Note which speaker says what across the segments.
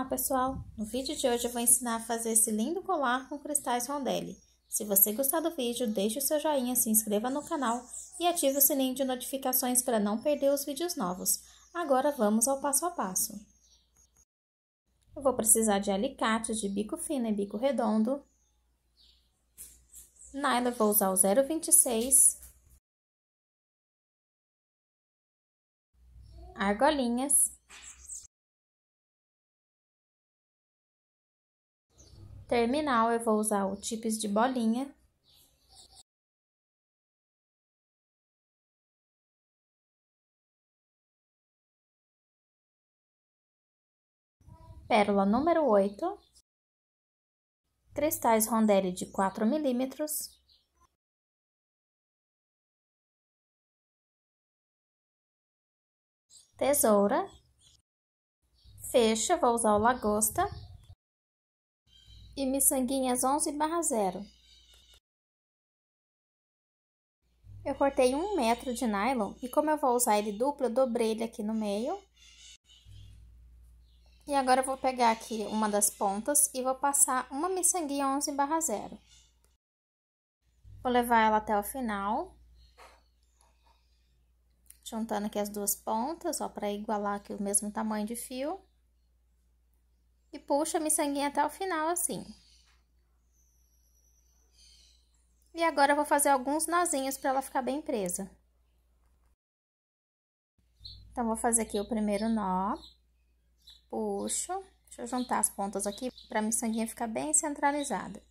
Speaker 1: Olá pessoal, no vídeo de hoje eu vou ensinar a fazer esse lindo colar com cristais rondelli. Se você gostar do vídeo, deixe o seu joinha, se inscreva no canal e ative o sininho de notificações para não perder os vídeos novos. Agora vamos ao passo a passo. Eu vou precisar de alicate de bico fino e bico redondo. Nylon vou usar o 0,26.
Speaker 2: Argolinhas. terminal, eu vou usar o tipis de bolinha. Pérola número 8. Cristais rondelli de 4 milímetros. Tesoura. Fecho,
Speaker 1: vou usar o lagosta e miçanguinhas 11 barra 0. Eu cortei um metro de nylon e como eu vou usar ele duplo, eu dobrei ele aqui no meio. E agora eu vou pegar aqui uma das pontas e vou passar uma miçanguinha 11 barra 0. Vou levar ela até o final. Juntando aqui as duas pontas, ó, para igualar aqui o mesmo tamanho de fio e puxa a miçanguinha até o final, assim. E agora eu vou fazer alguns nozinhos para ela ficar bem presa. Então, vou fazer aqui o primeiro nó, puxo, deixa eu juntar as pontas aqui para a miçanguinha ficar bem centralizada.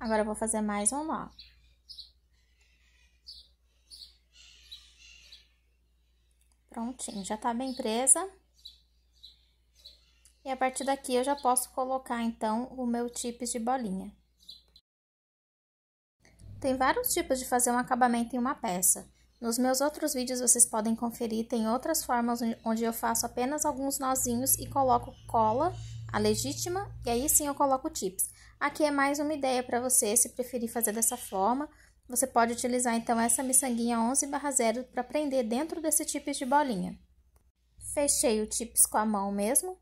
Speaker 1: Agora, eu vou fazer mais um nó. Prontinho, já tá bem presa. E a partir daqui eu já posso colocar então o meu tips de bolinha. Tem vários tipos de fazer um acabamento em uma peça. Nos meus outros vídeos vocês podem conferir, tem outras formas onde eu faço apenas alguns nozinhos e coloco cola, a legítima, e aí sim eu coloco tips. Aqui é mais uma ideia para você, se preferir fazer dessa forma, você pode utilizar então essa miçanguinha 11/0 para prender dentro desse tips de bolinha. Fechei o tips com a mão mesmo.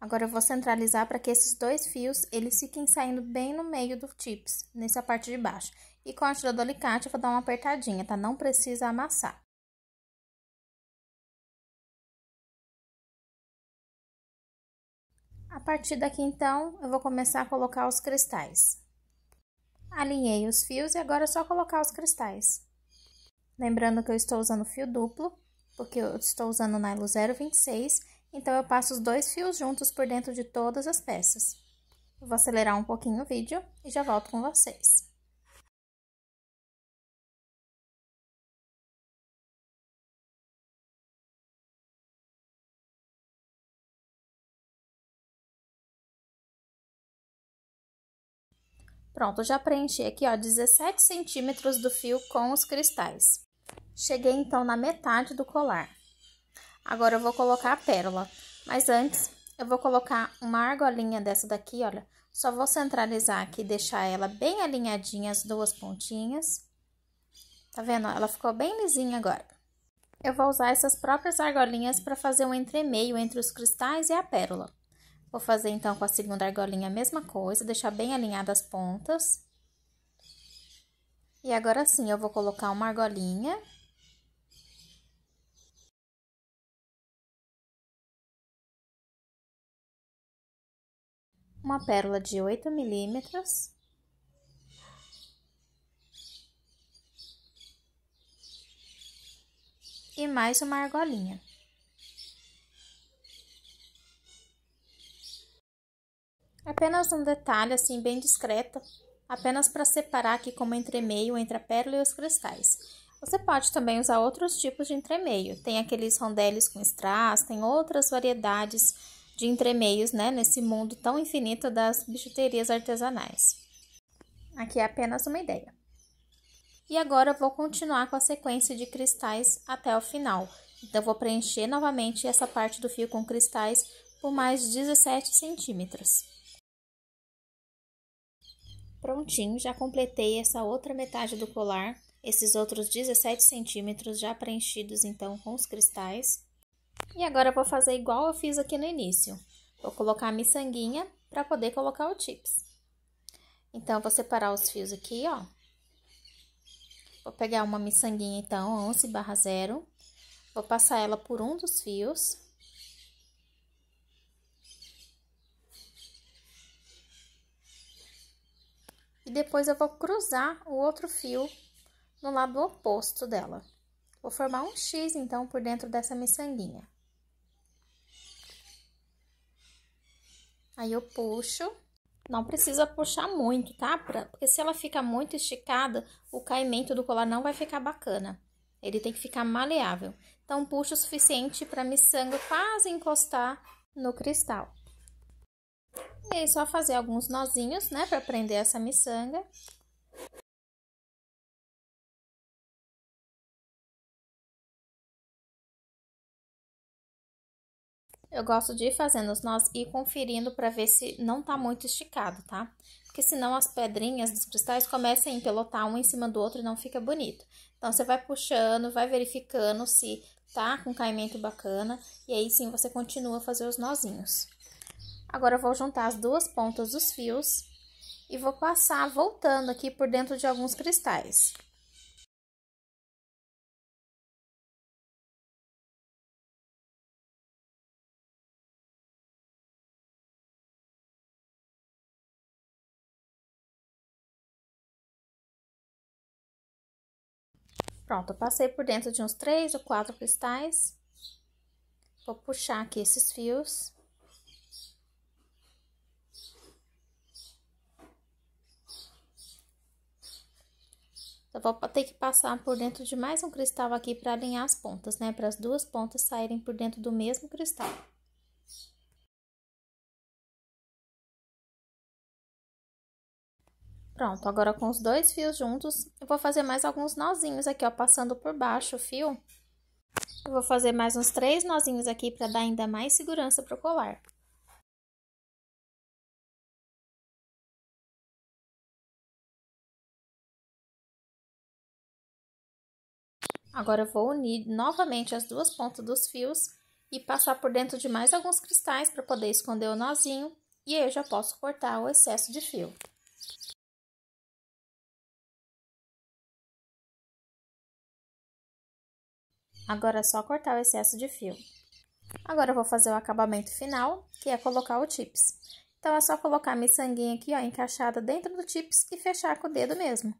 Speaker 1: Agora eu vou centralizar para que esses dois fios eles fiquem saindo bem no meio do tips, nessa parte de baixo. E com a ajuda do alicate eu vou dar uma apertadinha, tá? Não precisa amassar.
Speaker 2: A partir daqui então,
Speaker 1: eu vou começar a colocar os cristais. Alinhei os fios e agora é só colocar os cristais. Lembrando que eu estou usando fio duplo, porque eu estou usando o nylon 026, então eu passo os dois fios juntos por dentro de todas as peças. vou acelerar um pouquinho o vídeo e já volto com vocês. Pronto, já preenchi aqui, ó, 17 centímetros do fio com os cristais. Cheguei, então, na metade do colar. Agora, eu vou colocar a pérola. Mas antes, eu vou colocar uma argolinha dessa daqui, olha. Só vou centralizar aqui, deixar ela bem alinhadinha, as duas pontinhas. Tá vendo? Ela ficou bem lisinha agora. Eu vou usar essas próprias argolinhas para fazer um entremeio entre os cristais e a pérola. Vou fazer então com a segunda argolinha a mesma coisa, deixar bem alinhadas as pontas. E agora sim, eu vou colocar uma argolinha. Uma pérola de 8 milímetros. E mais uma argolinha. Apenas um detalhe, assim, bem discreto, apenas para separar aqui como entremeio entre a pérola e os cristais. Você pode também usar outros tipos de entremeio. Tem aqueles rondeles com strass, tem outras variedades de entremeios, né? Nesse mundo tão infinito das bijuterias artesanais. Aqui é apenas uma ideia. E agora eu vou continuar com a sequência de cristais até o final. Então, eu vou preencher novamente essa parte do fio com cristais por mais 17 centímetros. Prontinho, já completei essa outra metade do colar, esses outros 17 centímetros já preenchidos então com os cristais. E agora vou fazer igual eu fiz aqui no início. Vou colocar a miçanguinha para poder colocar o chips. Então, vou separar os fios aqui, ó. Vou pegar uma miçanguinha, então, 11 barra 0. Vou passar ela por um dos fios. e depois eu vou cruzar o outro fio no lado oposto dela. Vou formar um X, então, por dentro dessa miçanguinha. Aí eu puxo. Não precisa puxar muito, tá? Pra, porque se ela fica muito esticada, o caimento do colar não vai ficar bacana. Ele tem que ficar maleável. Então, puxo o suficiente para a miçanga quase encostar no cristal. E aí, só fazer alguns nozinhos, né, para prender essa miçanga. Eu gosto de ir fazendo os nós e conferindo para ver se não tá muito esticado, tá? Porque senão as pedrinhas dos cristais começam a empelotar um em cima do outro e não fica bonito. Então, você vai puxando, vai verificando se tá com caimento bacana e aí sim você continua a fazer os nozinhos. Agora, vou juntar as duas pontas dos fios e vou passar voltando aqui por dentro de alguns cristais. Pronto, eu passei por dentro de uns três ou quatro cristais. Vou puxar aqui esses fios. Então, vou ter que passar por dentro de mais um cristal aqui para alinhar as pontas, né? Para as duas pontas saírem por dentro do mesmo cristal. Pronto, agora com os dois fios juntos, eu vou fazer mais alguns nozinhos aqui, ó, passando por baixo o fio. Eu vou fazer mais uns três nozinhos aqui para dar ainda mais segurança pro colar. Agora, vou unir novamente as duas pontas dos fios e passar por dentro de mais alguns cristais para poder esconder o nozinho. E aí, eu já posso cortar o excesso de fio. Agora, é só cortar o excesso de fio. Agora, eu vou fazer o acabamento final, que é colocar o tips. Então, é só colocar a miçanguinha aqui, ó, encaixada dentro do tips e fechar com o dedo mesmo.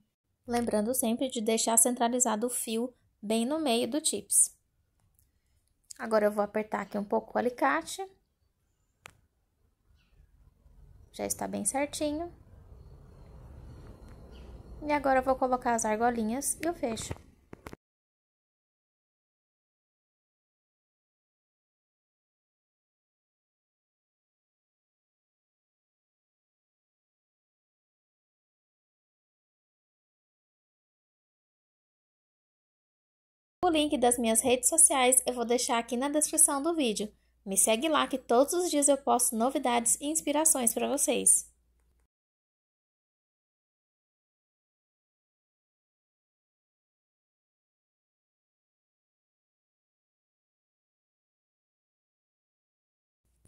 Speaker 1: Lembrando sempre de deixar centralizado o fio bem no meio do tips. Agora eu vou apertar aqui um pouco o alicate. Já está bem certinho. E agora eu vou colocar as argolinhas e o fecho. O link das minhas redes sociais eu vou deixar aqui na descrição do vídeo. Me segue lá que todos os dias eu posto novidades e inspirações para vocês.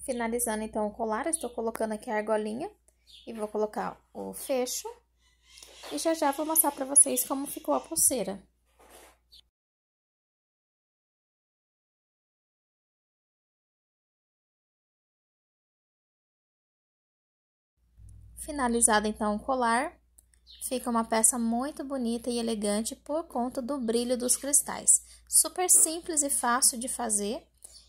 Speaker 1: Finalizando então o colar, estou colocando aqui a argolinha e vou colocar o fecho. E já já vou mostrar para vocês como ficou a pulseira. Finalizado então o colar, fica uma peça muito bonita e elegante por conta do brilho dos cristais. Super simples e fácil de fazer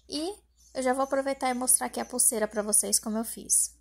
Speaker 1: e eu já vou aproveitar e mostrar aqui a pulseira para vocês como eu fiz.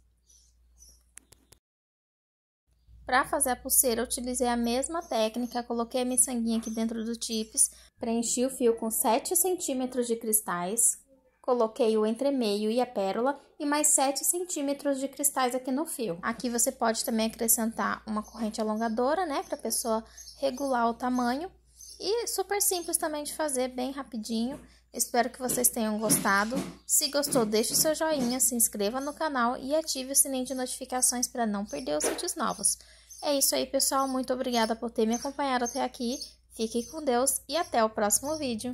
Speaker 1: Para fazer a pulseira, utilizei a mesma técnica, coloquei a miçanguinha aqui dentro do tips, preenchi o fio com 7 centímetros de cristais, Coloquei o entre meio e a pérola e mais 7 centímetros de cristais aqui no fio. Aqui você pode também acrescentar uma corrente alongadora, né, para a pessoa regular o tamanho. E super simples também de fazer, bem rapidinho. Espero que vocês tenham gostado. Se gostou, deixe seu joinha, se inscreva no canal e ative o sininho de notificações para não perder os vídeos novos. É isso aí, pessoal. Muito obrigada por ter me acompanhado até aqui. Fique com Deus e até o próximo vídeo.